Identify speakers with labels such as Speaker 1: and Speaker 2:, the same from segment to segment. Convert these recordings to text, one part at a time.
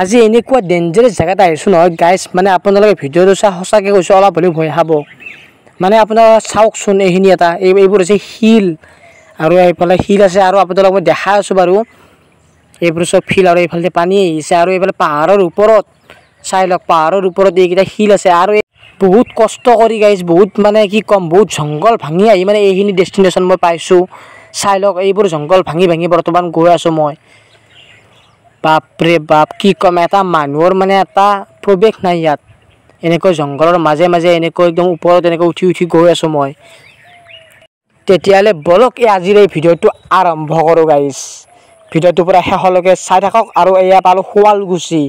Speaker 1: আজি এনেকুৱা ডেঞ্জাৰেছ জেগাত আহিছোঁ নহয় গাইজ মানে আপোনালোকে ভিডিঅ'টো চাই সঁচাকৈ কৈছোঁ অলপ হ'লেও ভয় খাব মানে আপোনালোকে চাওকচোন এইখিনি এটা এই এইবোৰ আছে শিল আৰু এইফালে শিল আছে আৰু আপোনালোক মই দেখাই আছোঁ বাৰু এইবোৰ চব শিল আৰু এইফালে পানী আহিছে আৰু এইফালে পাহাৰৰ ওপৰত চাই লওক পাহাৰৰ ওপৰত এইকেইটা শিল আছে আৰু এই বহুত কষ্ট কৰি গাইছ বহুত মানে কি ক'ম বহুত জংঘল ভাঙি আহি মানে এইখিনি ডেষ্টিনেশ্যন মই পাইছোঁ চাই লওক এইবোৰ জংঘল ভাঙি ভাঙি বৰ্তমান গৈ আছোঁ মই বাপ ৰে বাপ কি ক'ম এটা মানুহৰ মানে এটা প্ৰৱেশ নাই ইয়াত এনেকৈ জংঘলৰ মাজে মাজে এনেকৈ একদম ওপৰত এনেকৈ উঠি উঠি গৈ আছোঁ মই তেতিয়াহ'লে বলক এই আজিৰ এই ভিডিঅ'টো আৰম্ভ কৰোঁ গাইজ ভিডিঅ'টো পৰা শেষলৈকে চাই থাকক আৰু এয়া পালোঁ শুৱালকুছি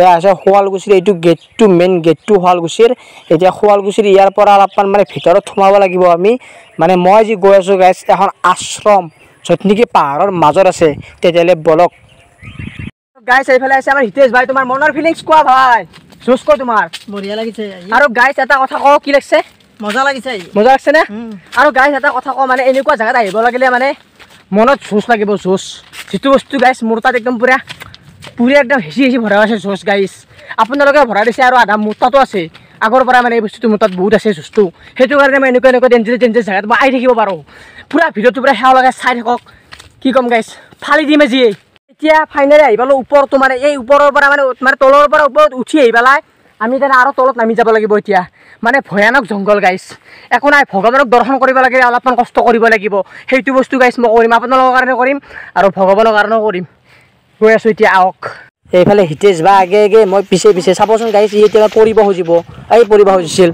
Speaker 1: এয়া আছে শুৱালকুছিৰ এইটো গেটটো মেইন গেটটো শুৱালকুছিৰ এতিয়া শুৱালকুছিৰ ইয়াৰ পৰা অলপমান মানে ভিতৰত সোমাব লাগিব আমি মানে মই যি গৈ আছোঁ গাইজ এখন আশ্ৰম য'ত নেকি পাহাৰৰ মাজত আছে তেতিয়াহ'লে বলক গাইছে এইফালে আছে আমাৰ হিতেশ ভাই তোমাৰ মনৰ ফিলিংছ কোৱা ভাই জোচ তোমাৰ বঢ়িয়া লাগিছে আৰু গাইছ এটা কথা কওঁ কি লাগিছে মজা লাগিছে মজা লাগিছেনে আৰু গাইছ এটা কথা কওঁ মানে এনেকুৱা জেগাত আহিব লাগিলে মানে মনত জোচ লাগিব জোচ যিটো বস্তু গাইছ মোৰ একদম পূৰা পূৰা একদম হেঁচি হেঁচি ভৰাই আছে জোচ গাইছ আপোনালোকে ভৰাই দিছে আৰু আধা মোৰ আছে আগৰ পৰা মানে এই বস্তুটো মোৰ তাত বহুত আছে জোচটো সেইটো কাৰণে মই এনেকুৱা এনেকুৱা ডেঞ্জাৰ ডেঞ্জাৰ জেগাত মই আহি থাকিব পাৰো পুৰা ভিডিঅ'টো পূৰা সেৱা লাগে চাই থাকক কি ক'ম গাইছ ফালি দিম আজিয়েই এতিয়া ফাইনেলি আহি পালোঁ ওপৰ তোমাৰ এই ওপৰৰ পৰা মানে মানে তলৰ পৰা ওপৰত উঠি আহি পেলাই আমি তেনে আৰু তলত নামি যাব লাগিব এতিয়া মানে ভয়ানক জংঘল গাইছ একো নাই ভগৱানক দৰ্শন কৰিব লাগে অলপমান কষ্ট কৰিব লাগিব সেইটো বস্তু গাইছ মই কৰিম আপোনালোকৰ কাৰণে কৰিম আৰু ভগৱানৰ কাৰণেও কৰিম গৈ আছোঁ এতিয়া আহক এইফালে হিতেশ বা আগে আগে মই পিছে পিছে চাবচোন গাইছে এতিয়া পৰিব খুজিব এই পৰিব খুজিছিল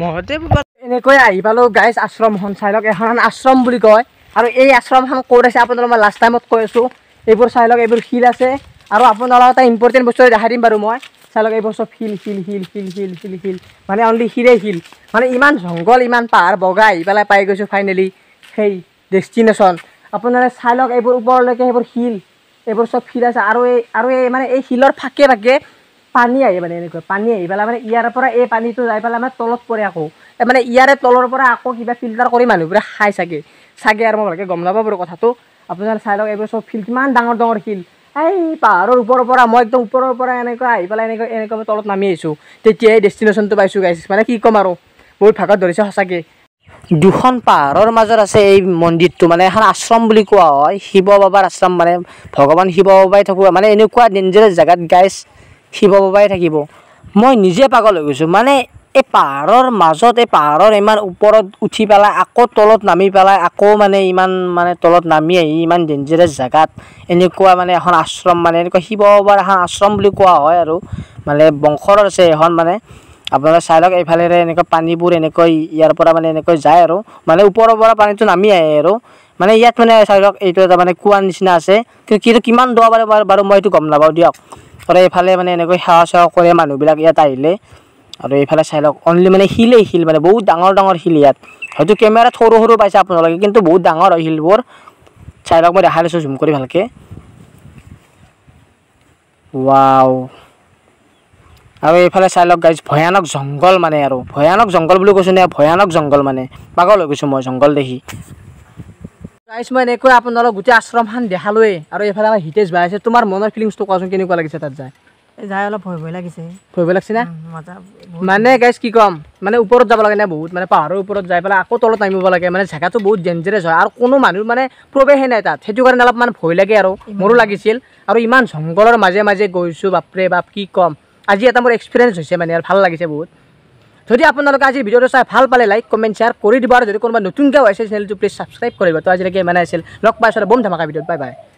Speaker 1: মহদেৱ এনেকৈ আহি পালোঁ গাইছ আশ্ৰম সঞ্চালক এখন আশ্ৰম বুলি কয় আৰু এই আশ্ৰমখন ক'ত আছে আপোনালোক মই লাষ্ট টাইমত কৈ আছোঁ এইবোৰ চাই লওক এইবোৰ শিল আছে আৰু আপোনালোকৰ এটা ইম্পৰ্টেণ্ট বস্তু দেখাই দিম বাৰু মই চাই লওক এইবছৰ শিল শিল শিল শিল শিল শিল শিল মানে অনলি শিলেই শিল মানে ইমান জংঘল ইমান পাহাৰ বগাই পেলাই পাই গৈছোঁ ফাইনেলি সেই ডেষ্টিনেশ্যন আপোনালোকে চাই লওক এইবোৰ ওপৰলৈকে সেইবোৰ শিল এইবোৰ চব শিল আছে আৰু এই আৰু এই মানে এই শিলৰ ফাঁকে ফাঁকে পানী আহে মানে এনেকুৱা পানী আহি পেলাই মানে ইয়াৰ পৰা এই পানীটো যাই পেলাই আমাৰ তলত পৰে আকৌ মানে ইয়াৰে তলৰ পৰা আকৌ কিবা ফিল্টাৰ কৰি মানুহবোৰে খাই চাগে চাগে আৰু মই ভালকৈ গম নাপাব কথাটো আপোনাৰ চাই লওক এইবোৰ চব ফিল কিমান ডাঙৰ ডাঙৰ শিল্ড এই পাহাৰৰ ওপৰৰ পৰা মই একদম ওপৰৰ পৰা এনেকুৱা আহি পেলাই এনেকৈ এনেকৈ মই তলত নামি আহিছোঁ তেতিয়াই ডেষ্টিনেশ্যনটো পাইছোঁ গাইছ মানে কি ক'ম আৰু বহুত ভাগত ধৰিছে সঁচাকৈ দুখন পাহাৰৰ মাজত আছে এই মন্দিৰটো মানে এখন আশ্ৰম বুলি কোৱা হয় শিৱ বাবাৰ আশ্ৰম মানে ভগৱান শিৱ বাবাই থাকিব মানে এনেকুৱা ডেঞ্জাৰাছ জেগাত গাইছ শিৱ বাবাই থাকিব মই নিজে পাগল হৈ গৈছোঁ মানে এই পাহাৰৰ মাজত এই পাহাৰৰ ইমান ওপৰত উঠি পেলাই আকৌ তলত নামি পেলাই আকৌ মানে ইমান মানে তলত নামি আহি ইমান ডেঞ্জাৰাছ জেগাত এনেকুৱা মানে এখন আশ্ৰম মানে এনেকুৱা শিৱ বাবাৰ এখন আশ্ৰম বুলি কোৱা হয় আৰু মানে বংশৰ আছে এখন মানে আপোনালোকে চাই লওক এইফালেৰে এনেকুৱা পানীবোৰ এনেকৈ ইয়াৰ পৰা মানে এনেকৈ যায় আৰু মানে ওপৰৰ পৰা পানীটো নামি আহে আৰু মানে ইয়াত মানে চাই লওক এইটো এটা মানে কুঁৱাৰ নিচিনা আছে কিন্তু কিন্তু কিমান দ বাৰু বাৰু মই এইটো গম নাপাওঁ দিয়ক আৰু এইফালে মানে এনেকৈ সেৱা চেৱা কৰে মানুহবিলাক ইয়াত আহিলে আৰু এইফালে চাই লওক অনলি মানে শিলেই শিল মানে বহুত ডাঙৰ ডাঙৰ শিল ইয়াত হয়তো কেমেৰাত সৰু সৰু পাইছে আপোনালোকে কিন্তু বহুত ডাঙৰ হয় শিলবোৰ চাই লওক মই দেখাই লৈছোঁ জুম কৰি ভালকে ৱাও আৰু এইফালে চাই লওক গাইজ ভয়ানক জংঘল মানে আৰু ভয়ানক জংঘল বুলি কৈছোঁ নে ভয়ানক জংঘল মানে পাগল হৈ গৈছোঁ মই জংঘল দেখি গাইজ মই এনেকৈ আপোনালোক গোটেই আশ্ৰমখন দেখালোঁৱেই আৰু এইফালে আমাৰ হিতেশ ভাই আছে তোমাৰ মনৰ ফিলিংছটো কোৱাচোন কেনেকুৱা লাগিছে তাত যায় যাই অলপ ভয় ভয় লাগিছে ভয় ভয় লাগিছে না মানে গাইছ কি ক'ম মানে ওপৰত যাব লাগে না বহুত মানে পাহাৰৰ ওপৰত যাই পেলাই আকৌ তলত নামিব লাগে মানে জেগাটো বহুত ডেঞ্জাৰাছ হয় আৰু কোনো মানুহ মানে প্ৰৱেশে নাই তাত সেইটো কাৰণে অলপমান ভয় লাগে আৰু মোৰো লাগিছিল আৰু ইমান জংঘলৰ মাজে মাজে গৈছোঁ বাপৰে বাপ কি ক'ম আজি এটা মোৰ এক্সপিৰিয়েঞ্চ হৈছে মানে আৰু ভাল লাগিছে বহুত যদি আপোনালোকে আজি ভিডিঅ'টো চাই ভাল পালে লাইক কমেণ্ট শ্বেয়াৰ কৰি দিব আৰু যদি কোনোবা নতুনকৈ আহিছে চেনেলটো প্লিজ ছাবস্ক্ৰাইব কৰিব তো আজিলৈকে ইমানে আছিল লগ পাইছোঁ বম ধামাকা ভিডিঅ'ত বাই বাই